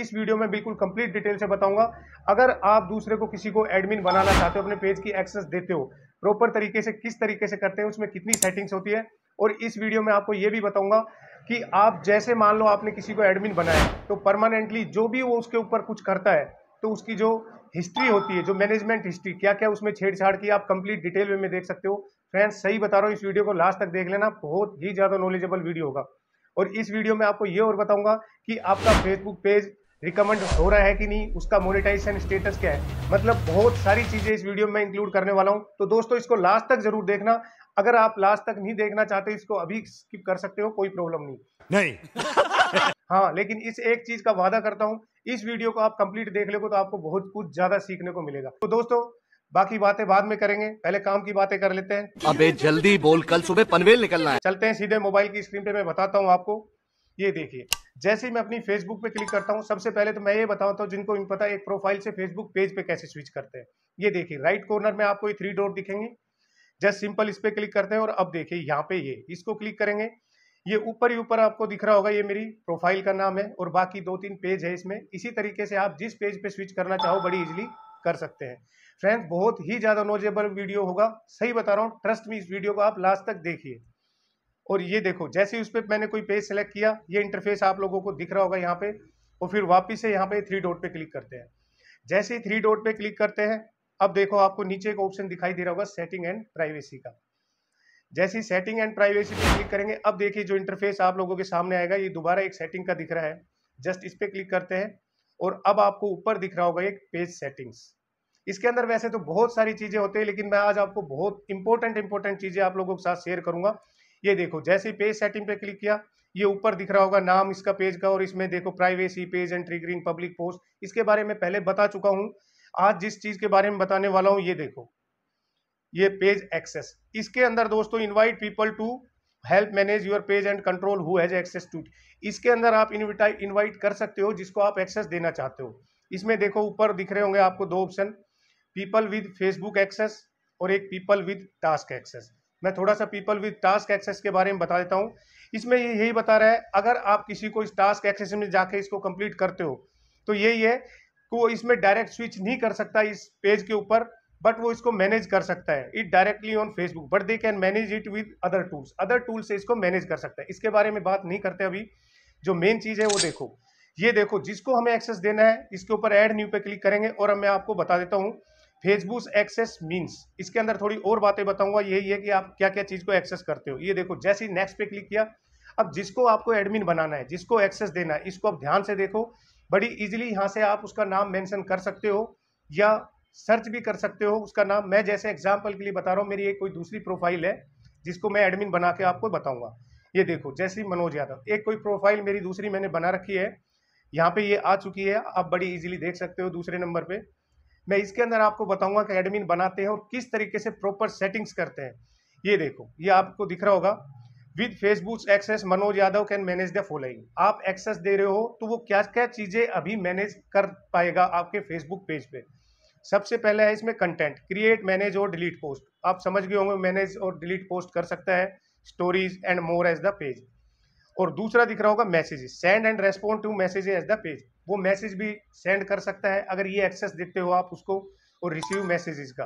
इस वीडियो में बिल्कुल कंप्लीट डिटेल से बताऊंगा अगर आप दूसरे को किसी को एडमिन बनाना चाहते हो अपने पेज की एक्सेस देते हो प्रॉपर तरीके से किस तरीके से करते हैं उसमें कितनी सेटिंग्स होती है और इस वीडियो में आपको यह भी बताऊंगा कि आप जैसे मान लो आपने किसी को एडमिन बनाया तो परमानेंटली जो भी वो उसके ऊपर कुछ करता है तो उसकी जो हिस्ट्री होती है जो मैनेजमेंट हिस्ट्री क्या क्या उसमें छेड़छाड़ की आप कंप्लीट डिटेल में देख सकते हो फ्रेंड्स सही बता रहा हूँ इस वीडियो को लास्ट तक देख लेना बहुत ही ज़्यादा नॉलेजेबल वीडियो होगा और इस वीडियो में आपको ये और बताऊंगा कि आपका फेसबुक पेज रिकमेंड हो रहा है कि नहीं उसका मोनिटाइजेशन स्टेटस क्या है मतलब बहुत सारी चीज़ें इस वीडियो में इंक्लूड करने वाला हूं तो दोस्तों इसको लास्ट तक जरूर देखना अगर आप लास्ट तक नहीं देखना चाहते इसको अभी स्किप कर सकते हो कोई प्रॉब्लम नहीं नहीं हाँ लेकिन इस एक चीज़ का वादा करता हूँ इस वीडियो को आप कंप्लीट देख लेको तो आपको बहुत कुछ ज़्यादा सीखने को मिलेगा तो दोस्तों बाकी बातें बाद में करेंगे पहले काम की बातें कर लेते हैं अबे जल्दी बोल कल सुबह पनवेल निकलना है चलते हैं सीधे मोबाइल की स्क्रीन पे मैं बताता हूँ आपको ये देखिए जैसे ही मैं अपनी फेसबुक पे क्लिक करता हूँ सबसे पहले तो मैं ये बताता हूँ जिनको इन पता है एक प्रोफाइल से फेसबुक पेज पे कैसे स्विच करते हैं ये देखिए राइट कॉर्नर में आपको ये थ्री डोर दिखेंगे जस्ट सिंपल इस पर क्लिक करते हैं और अब देखिए यहाँ पे ये इसको क्लिक करेंगे ये ऊपर ही ऊपर आपको दिख रहा होगा ये मेरी प्रोफाइल का नाम है और बाकी दो तीन पेज है इसमें इसी तरीके से आप जिस पेज पे स्विच करना चाहो बड़ी इजिली कर सकते हैं फ्रेंड्स बहुत ही ज़्यादा नोजेबल वीडियो होगा सही बता रहा हूँ ट्रस्ट में इस वीडियो को आप लास्ट तक देखिए और ये देखो जैसे उस पर मैंने कोई पेज सेलेक्ट किया ये इंटरफेस आप लोगों को दिख रहा होगा यहाँ पे और फिर वापिस से यहाँ पे थ्री डॉट पे क्लिक करते हैं जैसे ही थ्री डॉट पे क्लिक करते हैं अब देखो आपको नीचे एक ऑप्शन दिखाई दे रहा होगा सेटिंग एंड प्राइवेसी का जैसे ही सेटिंग एंड प्राइवेसी पे क्लिक करेंगे अब देखिए जो इंटरफेस आप लोगों के सामने आएगा ये दोबारा एक सेटिंग का दिख रहा है जस्ट इस पर क्लिक करते हैं और अब आपको ऊपर दिख रहा होगा एक पेज सेटिंग्स इसके अंदर वैसे तो बहुत सारी चीज़ें होती है लेकिन मैं आज आपको बहुत इंपॉर्टेंट इंपॉर्टेंट चीज़ें आप लोगों के साथ शेयर करूंगा ये देखो जैसे पेज सेटिंग पे क्लिक किया ये ऊपर दिख रहा होगा नाम इसका पेज का और इसमें देखो privacy page and triggering public post इसके बारे में पहले बता चुका हूं आज जिस चीज़ के बारे में बताने वाला हूँ ये देखो ये पेज एक्सेस इसके अंदर दोस्तों invite people to help manage your page and control who has access to इसके अंदर आप इनवाइट कर सकते हो जिसको आप एक्सेस देना चाहते हो इसमें देखो ऊपर दिख रहे होंगे आपको दो option people with Facebook access और एक पीपल विद टास्क एक्सेस मैं थोड़ा सा पीपल विद टास्क एक्सेस के बारे में बता देता हूँ इसमें ये यही बता रहा है अगर आप किसी को इस टास्क एक्सेस में जाके इसको कंप्लीट करते हो तो यही है कि वो इसमें डायरेक्ट स्विच नहीं कर सकता इस पेज के ऊपर बट वो इसको मैनेज कर सकता है it directly on Facebook but they can manage it with other tools other tools से इसको मैनेज कर सकता है इसके बारे में बात नहीं करते अभी जो मेन चीज़ है वो देखो ये देखो जिसको हमें एक्सेस देना है इसके ऊपर ऐड न्यू पे क्लिक करेंगे और मैं आपको बता देता हूँ फेसबुक एक्सेस मीन्स इसके अंदर थोड़ी और बातें बताऊंगा यही है कि आप क्या क्या चीज़ को एक्सेस करते हो ये देखो जैसे ही नेक्स्ट पे क्लिक किया अब जिसको आपको एडमिन बनाना है जिसको एक्सेस देना है इसको आप ध्यान से देखो बड़ी इजीली यहाँ से आप उसका नाम मेंशन कर सकते हो या सर्च भी कर सकते हो उसका नाम मैं जैसे एग्जाम्पल के लिए बता रहा हूँ मेरी एक कोई दूसरी प्रोफाइल है जिसको मैं एडमिन बना के आपको बताऊँगा ये देखो जैसे मनोज यादव एक कोई प्रोफाइल मेरी दूसरी मैंने बना रखी है यहाँ पे ये आ चुकी है आप बड़ी इजीली देख सकते हो दूसरे नंबर पे मैं इसके अंदर आपको बताऊंगा कि एडमिन बनाते हैं और किस तरीके से प्रॉपर सेटिंग्स करते हैं ये देखो ये आपको दिख रहा होगा with Facebook access Manoj Yadav can manage the following आप एक्सेस दे रहे हो तो वो क्या क्या चीज़ें अभी मैनेज कर पाएगा आपके फेसबुक पेज पे सबसे पहले है इसमें कंटेंट क्रिएट मैनेज और डिलीट पोस्ट आप समझ गए होंगे मैनेज और डिलीट पोस्ट कर सकता है stories and more as the page और दूसरा दिख रहा होगा messages send and respond to messages as the page वो मैसेज भी सेंड कर सकता है अगर ये एक्सेस देते हो आप उसको और रिसीव मैसेजेस का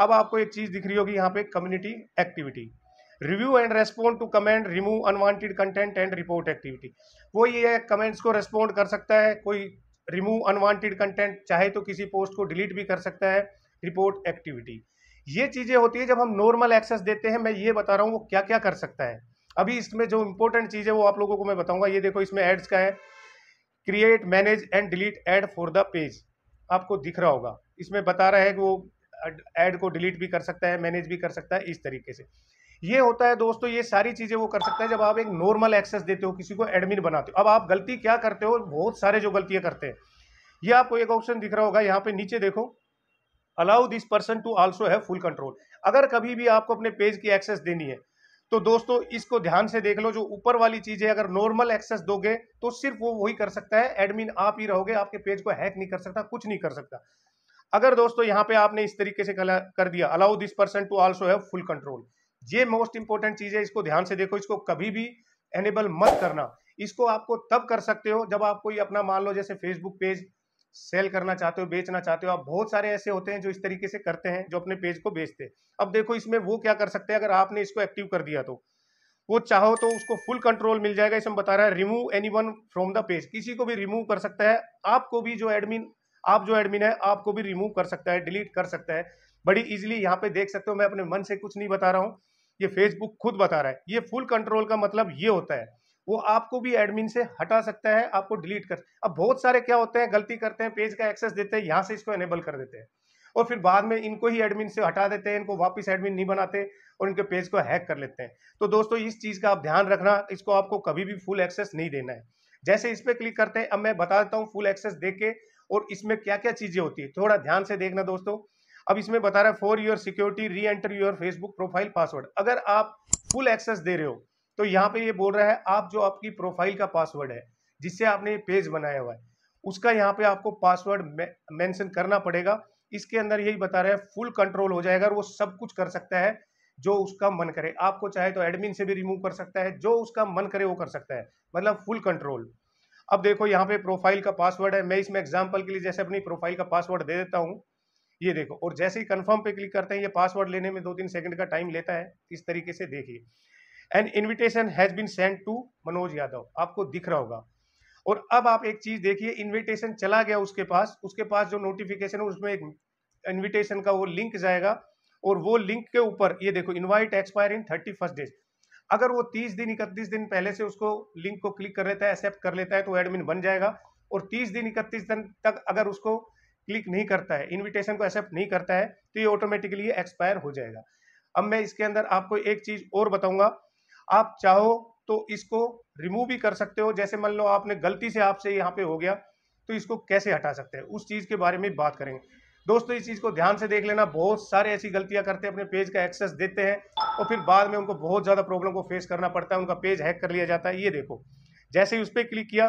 अब आपको एक चीज़ दिख रही होगी यहाँ पे community activity review and respond to comment remove unwanted content and report activity वो ये कमेंट्स को रेस्पॉन्ड कर सकता है कोई रिमूव अनवांटेड कंटेंट चाहे तो किसी पोस्ट को डिलीट भी कर सकता है रिपोर्ट एक्टिविटी ये चीज़ें होती है जब हम नॉर्मल एक्सेस देते हैं मैं ये बता रहा हूँ वो क्या क्या कर सकता है अभी इसमें जो इंपॉर्टेंट चीज़ है वो आप लोगों को मैं बताऊंगा ये देखो इसमें एड्स का है create manage and delete ad for the page आपको दिख रहा होगा इसमें बता रहा है कि वो ऐड को डिलीट भी कर सकता है मैनेज भी कर सकता है इस तरीके से ये होता है दोस्तों ये सारी चीज़ें वो कर सकता है जब आप एक नॉर्मल एक्सेस देते हो किसी को एडमिन बनाते हो अब आप गलती क्या करते हो बहुत सारे जो गलतियाँ करते हैं ये आपको एक ऑप्शन दिख रहा होगा यहाँ पे नीचे देखो allow this person to also have full control अगर कभी भी आपको अपने पेज की एक्सेस देनी है तो दोस्तों इसको ध्यान से देख लो जो ऊपर वाली है अगर नॉर्मल एक्सेस दोगे तो सिर्फ वो वही कर सकता है एडमिन आप ही रहोगे आपके पेज को हैक नहीं कर सकता कुछ नहीं कर सकता अगर दोस्तों यहाँ पे आपने इस तरीके से कर दिया allow this person to also have full control ये मोस्ट इंपॉर्टेंट चीज है इसको ध्यान से देखो इसको कभी भी एनेबल मत करना इसको आपको तब कर सकते हो जब आप कोई अपना मान लो जैसे फेसबुक पेज सेल करना चाहते हो बेचना चाहते हो आप बहुत सारे ऐसे होते हैं जो इस तरीके से करते हैं जो अपने पेज को बेचते हैं अब देखो इसमें वो क्या कर सकते हैं अगर आपने इसको एक्टिव कर दिया तो वो चाहो तो उसको फुल कंट्रोल मिल जाएगा इसमें बता रहा है remove anyone from the page किसी को भी रिमूव कर सकता है आपको भी जो एडमिन आप जो एडमिन है आपको भी रिमूव कर सकता है डिलीट कर सकता है बड़ी इजिली यहाँ पे देख सकते हो मैं अपने मन से कुछ नहीं बता रहा हूँ ये फेसबुक खुद बता रहा है ये फुल कंट्रोल का मतलब ये होता है वो आपको भी एडमिन से हटा सकता है आपको डिलीट कर अब बहुत सारे क्या होते हैं गलती करते हैं पेज का एक्सेस देते हैं यहाँ से इसको एनेबल कर देते हैं और फिर बाद में इनको ही एडमिन से हटा देते हैं इनको वापस एडमिन नहीं बनाते और इनके पेज को हैक कर लेते हैं तो दोस्तों इस चीज़ का आप ध्यान रखना इसको आपको कभी भी फुल एक्सेस नहीं देना है जैसे इस पर क्लिक करते हैं अब मैं बता देता हूँ फुल एक्सेस दे के और इसमें क्या क्या चीज़ें होती है थोड़ा ध्यान से देखना दोस्तों अब इसमें बता रहा है for your security re enter your Facebook profile password अगर आप फुल एक्सेस दे रहे हो तो यहाँ पे ये बोल रहा है आप जो आपकी प्रोफाइल का पासवर्ड है जिससे आपने ये पेज बनाया हुआ है उसका यहाँ पे आपको पासवर्ड मेंशन करना पड़ेगा इसके अंदर यही बता रहे है फुल कंट्रोल हो जाएगा और वो सब कुछ कर सकता है जो उसका मन करे आपको चाहे तो एडमिन से भी रिमूव कर सकता है जो उसका मन करे वो कर सकता है मतलब फुल कंट्रोल अब देखो यहाँ पे प्रोफाइल का पासवर्ड है मैं इसमें एग्जाम्पल के लिए जैसे अपनी प्रोफाइल का पासवर्ड दे देता हूँ ये देखो और जैसे ही कंफर्म पे क्लिक करते हैं ये पासवर्ड लेने में दो तीन सेकंड का टाइम लेता है इस तरीके से देखिए and invitation has been send to Manoj Yadav आपको दिख रहा होगा और अब आप एक चीज देखिए इनविटेशन चला गया उसके पास उसके पास जो नोटिफिकेशन है उसमें एक इनविटेशन का वो लिंक जाएगा और वो लिंक के ऊपर ये देखो invite expire in thirty first days अगर वो तीस दिन इकतीस दिन पहले से उसको लिंक को क्लिक कर लेता है एक्सेप्ट कर लेता है तो एडमिन बन जाएगा और तीस दिन इकतीस दिन तक अगर उसको क्लिक नहीं करता है इनविटेशन को एक्सेप्ट नहीं करता है तो ये ऑटोमेटिकली एक्सपायर हो जाएगा अब मैं इसके अंदर आपको एक चीज और बताऊंगा आप चाहो तो इसको रिमूव भी कर सकते हो जैसे मान लो आपने गलती से आपसे यहाँ पे हो गया तो इसको कैसे हटा सकते हैं उस चीज़ के बारे में बात करेंगे दोस्तों इस चीज़ को ध्यान से देख लेना बहुत सारे ऐसी गलतियां करते हैं अपने पेज का एक्सेस देते हैं और फिर बाद में उनको बहुत ज़्यादा प्रॉब्लम को फेस करना पड़ता है उनका पेज हैक कर लिया जाता है ये देखो जैसे ही उस पर क्लिक किया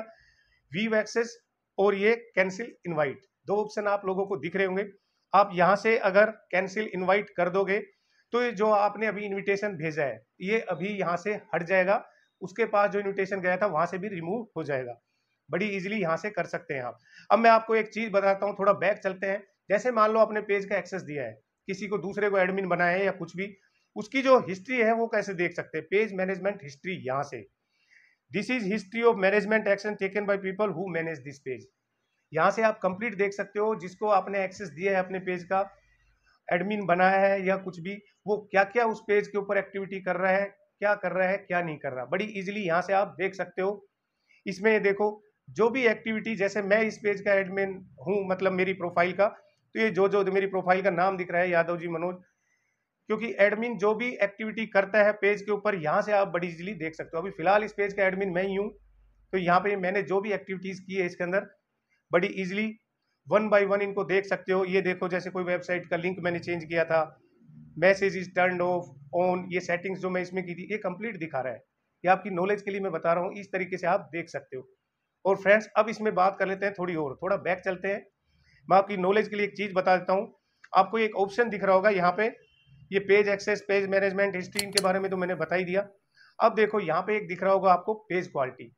वीव एक्सेस और ये कैंसिल इन्वाइट दो ऑप्शन आप लोगों को दिख रहे होंगे आप यहाँ से अगर कैंसिल इन्वाइट कर दोगे तो जो आपने अभी इन्विटेशन भेजा है ये अभी यहाँ से हट जाएगा उसके पास जो इन्विटेशन गया था वहाँ से भी रिमूव हो जाएगा बड़ी इजीली यहाँ से कर सकते हैं आप अब मैं आपको एक चीज़ बताता हूँ थोड़ा बैक चलते हैं जैसे मान लो आपने पेज का एक्सेस दिया है किसी को दूसरे को एडमिन बनाया है या कुछ भी उसकी जो हिस्ट्री है वो कैसे देख सकते हैं पेज मैनेजमेंट हिस्ट्री यहाँ से this is history of management action taken by people who manage this page यहाँ से आप कंप्लीट देख सकते हो जिसको आपने एक्सेस दिया है अपने पेज का एडमिन बना है या कुछ भी वो क्या क्या उस पेज के ऊपर एक्टिविटी कर रहा है क्या कर रहा है क्या नहीं कर रहा बड़ी इजीली यहाँ से आप देख सकते हो इसमें देखो जो भी एक्टिविटी जैसे मैं इस पेज का एडमिन हूँ मतलब मेरी प्रोफाइल का तो ये जो जो मेरी प्रोफाइल का नाम दिख रहा है यादव जी मनोज क्योंकि एडमिन जो भी एक्टिविटी करता है पेज के ऊपर यहाँ से आप बड़ी इजिली देख सकते हो अभी फिलहाल इस पेज का एडमिन मैं ही हूँ तो यहाँ पे मैंने जो भी एक्टिविटीज़ की है इसके अंदर बड़ी इजिली वन बाई वन इनको देख सकते हो ये देखो जैसे कोई वेबसाइट का लिंक मैंने चेंज किया था message is turn off on ये सेटिंग्स जो मैं इसमें की थी ये कंप्लीट दिखा रहा है ये आपकी नॉलेज के लिए मैं बता रहा हूँ इस तरीके से आप देख सकते हो और फ्रेंड्स अब इसमें बात कर लेते हैं थोड़ी और थोड़ा बैक चलते हैं मैं आपकी नॉलेज के लिए एक चीज़ बता देता हूँ आपको एक ऑप्शन दिख रहा होगा यहाँ पे ये page access page management history इनके बारे में तो मैंने बता ही दिया अब देखो यहाँ पे एक दिख रहा होगा आपको पेज क्वालिटी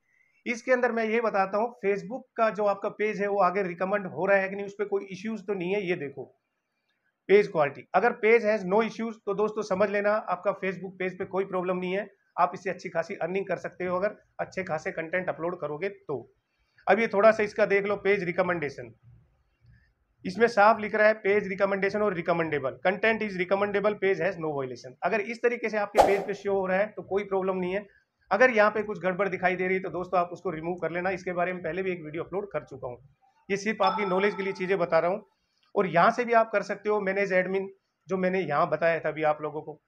इसके अंदर मैं ये बताता हूँ फेसबुक का जो आपका पेज है वो आगे रिकमेंड हो रहा है कि नहीं उस पर कोई इश्यूज तो नहीं है ये देखो पेज क्वालिटी अगर पेज हैज़ नो इश्यूज तो दोस्तों समझ लेना आपका फेसबुक पेज पे कोई प्रॉब्लम नहीं है आप इससे अच्छी खासी अर्निंग कर सकते हो अगर अच्छे खासे कंटेंट अपलोड करोगे तो अब ये थोड़ा सा इसका देख लो पेज रिकमेंडेशन इसमें साफ लिख रहा है पेज रिकमेंडेशन और recommendable content is recommendable page has no violation अगर इस तरीके से आपके पेज पे शो हो रहा है तो कोई प्रॉब्लम नहीं है अगर यहाँ पे कुछ गड़बड़ दिखाई दे रही है तो दोस्तों आप उसको रिमूव कर लेना इसके बारे में पहले भी एक वीडियो अपलोड कर चुका हूँ ये सिर्फ आपकी नॉलेज के लिए चीज़ें बता रहा हूँ और यहाँ से भी आप कर सकते हो मैनेज एडमिन जो मैंने यहाँ बताया था अभी आप लोगों को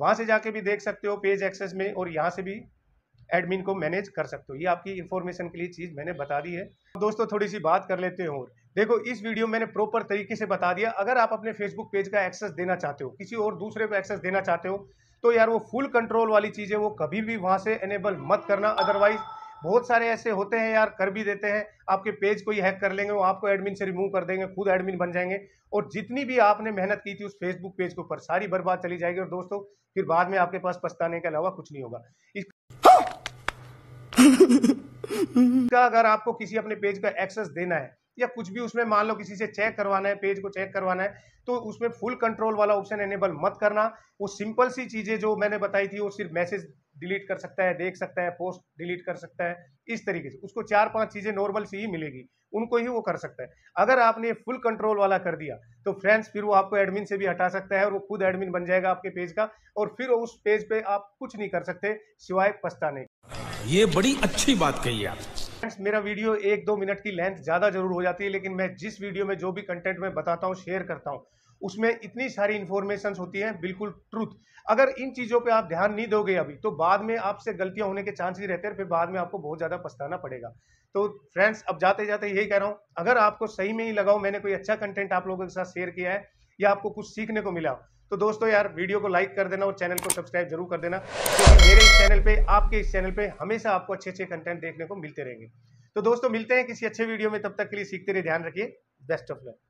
वहाँ से जाके भी देख सकते हो पेज एक्सेस में और यहाँ से भी एडमिन को मैनेज कर सकते हो ये आपकी इन्फॉर्मेशन के लिए चीज़ मैंने बता दी है दोस्तों थोड़ी सी बात कर लेते हो देखो इस वीडियो मैंने प्रॉपर तरीके से बता दिया अगर आप अपने फेसबुक पेज का एक्सेस देना चाहते हो किसी और दूसरे को एक्सेस देना चाहते हो तो यार वो फुल कंट्रोल वाली चीज है वो कभी भी वहाँ से एनेबल मत करना अदरवाइज़ बहुत सारे ऐसे होते हैं यार कर भी देते हैं आपके पेज को ही हैक कर लेंगे वो आपको एडमिन से रिमूव कर देंगे खुद एडमिन बन जाएंगे और जितनी भी आपने मेहनत की थी उस फेसबुक पेज के ऊपर सारी बर्बाद चली जाएगी और दोस्तों फिर बाद में आपके पास पछताने के अलावा कुछ नहीं होगा इसका अगर आपको किसी अपने पेज का एक्सेस देना है या कुछ भी उसमें मान लो किसी से चेक करवाना है पेज को चेक करवाना है तो उसमें फुल कंट्रोल वाला ऑप्शन एनेबल मत करना वो सिंपल सी चीज़ें जो मैंने बताई थी वो सिर्फ मैसेज डिलीट कर सकता है देख सकता है पोस्ट डिलीट कर सकता है इस तरीके से उसको चार पांच चीज़ें नॉर्मल सी ही मिलेगी उनको ही वो कर सकता है अगर आपने फुल कंट्रोल वाला कर दिया तो फ्रेंड्स फिर वो आपको एडमिन से भी हटा सकता है और वो खुद एडमिन बन जाएगा आपके पेज का और फिर उस पेज पे आप कुछ नहीं कर सकते सिवाय पछताने ये बड़ी अच्छी बात कही आप मेरा वीडियो एक दो मिनट की लेंथ ज़्यादा जरूर हो जाती है लेकिन मैं जिस वीडियो में जो भी कंटेंट में बताता हूँ शेयर करता हूँ उसमें इतनी सारी इन्फॉर्मेशन होती है बिल्कुल ट्रूथ अगर इन चीज़ों पे आप ध्यान नहीं दोगे अभी तो बाद में आपसे गलतियां होने के चांस ही रहते हैं फिर बाद में आपको बहुत ज़्यादा पछताना पड़ेगा तो फ्रेंड्स अब जाते जाते यही कह रहा हूँ अगर आपको सही में ही लगाओ मैंने कोई अच्छा कंटेंट आप लोगों के साथ शेयर किया है या आपको कुछ सीखने को मिला तो दोस्तों यार वीडियो को लाइक कर देना और चैनल को सब्सक्राइब जरूर कर देना क्योंकि तो मेरे इस चैनल पे आपके इस चैनल पे हमेशा आपको अच्छे अच्छे कंटेंट देखने को मिलते रहेंगे तो दोस्तों मिलते हैं किसी अच्छे वीडियो में तब तक के लिए सीखते रहिए ध्यान रखिए बेस्ट ऑफ लक